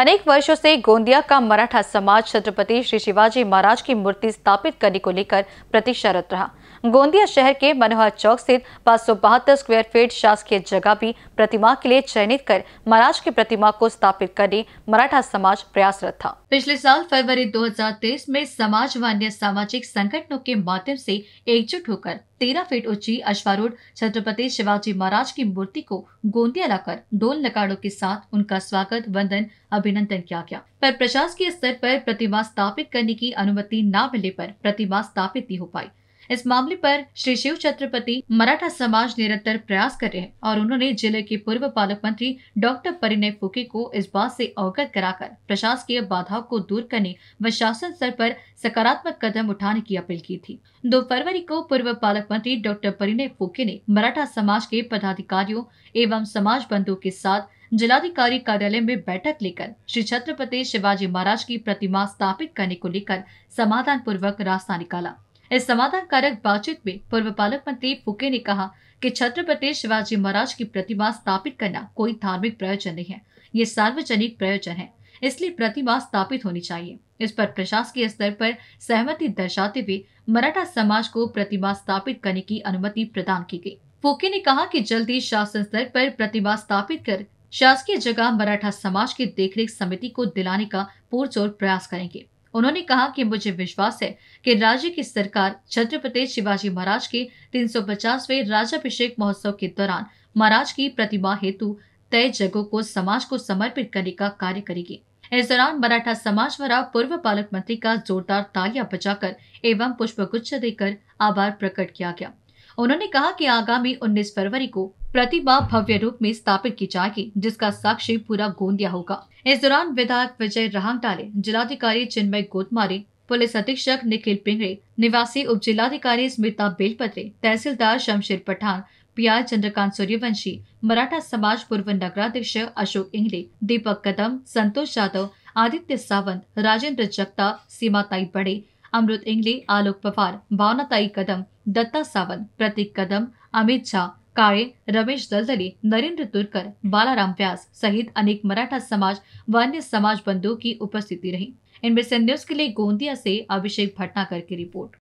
अनेक वर्षों से गोंदिया का मराठा समाज छत्रपति श्री शिवाजी महाराज की मूर्ति स्थापित करने को लेकर प्रतिशरत रहा गोंदिया शहर के मनोहर चौक स्थित पाँच सौ बहत्तर स्क्वायर फीट शासकीय जगह भी प्रतिमा के लिए चयनित कर महाराज की प्रतिमा को स्थापित करने मराठा समाज प्रयासरत था पिछले साल फरवरी 2023 में समाज व अन्य सामाजिक संगठनों के माध्यम से एकजुट होकर तेरह फीट ऊंची अश्वारूढ़ छत्रपति शिवाजी महाराज की मूर्ति को गोंदिया लाकर डोल नकारों के साथ उनका स्वागत वंदन अभिनंदन किया गया पर प्रशासकीय स्तर पर प्रतिमा स्थापित करने की अनुमति न मिलने पर प्रतिमा स्थापित नहीं हो पाई इस मामले पर श्री शिव छत्रपति मराठा समाज निरंतर प्रयास कर रहे हैं और उन्होंने जिले के पूर्व पालक मंत्री डॉक्टर परिणय फुके को इस बात से अवगत कराकर प्रशासकीय बाधाओं को दूर करने व शासन स्तर पर सकारात्मक कदम उठाने की अपील की थी दो फरवरी को पूर्व पालक मंत्री डॉक्टर परिणय फुके ने मराठा समाज के पदाधिकारियों एवं समाज बंधुओं के साथ जिलाधिकारी कार्यालय में बैठक लेकर श्री छत्रपति शिवाजी महाराज की प्रतिमा स्थापित करने को लेकर समाधान पूर्वक रास्ता निकाला इस समाधान कारक बातचीत में पूर्व पालक मंत्री फुके ने कहा कि छत्रपति शिवाजी महाराज की प्रतिमा स्थापित करना कोई धार्मिक प्रयोजन नहीं है ये सार्वजनिक प्रयोजन है इसलिए प्रतिमा स्थापित होनी चाहिए इस पर प्रशासकीय स्तर पर सहमति दर्शाते हुए मराठा समाज को प्रतिमा स्थापित करने की अनुमति प्रदान की गई फूके ने कहा कि जल्द ही शासन स्तर पर प्रतिमा स्थापित कर शासकीय जगह मराठा समाज की देखरेख समिति को दिलाने का पुरजोर प्रयास करेंगे उन्होंने कहा कि मुझे विश्वास है कि राज्य की सरकार छत्रपति शिवाजी महाराज के 350वें राजाभिषेक महोत्सव के दौरान महाराज की प्रतिमा हेतु तय जगहों को समाज को समर्पित करने का कार्य करेगी इस दौरान मराठा समाज द्वारा पूर्व पालक मंत्री का जोरदार तालियां बजाकर एवं पुष्प गुच्छ देकर आभार प्रकट किया गया उन्होंने कहा कि आगामी 19 फरवरी को प्रतिमा भव्य रूप में स्थापित की जाएगी जिसका साक्षी पूरा गोंदिया होगा इस दौरान विधायक विजय रहांगटाले जिलाधिकारी चिन्मय गोतमारी पुलिस अधीक्षक निखिल पिंगरे निवासी उप जिलाधिकारी स्मिता बेलपत्रे तहसीलदार शमशेर पठान पी आर चंद्रकांत सूर्यवंशी मराठा समाज पूर्व नगराध्यक्ष अशोक इंगले दीपक कदम संतोष यादव आदित्य सावंत राजेंद्र जगता सीमाताई बड़े अमृत इंगले आलोक पवार भावनाताई कदम दत्ता सावंत प्रतीक कदम अमित झा काळे रमेश दलदली नरेंद्र तुरकर बालाराम व्यास सहित अनेक मराठा समाज व अन्य समाज बंधुओं की उपस्थिति रही इनमें से न्यूज के लिए गोंदिया से अभिषेक भटनाकर की रिपोर्ट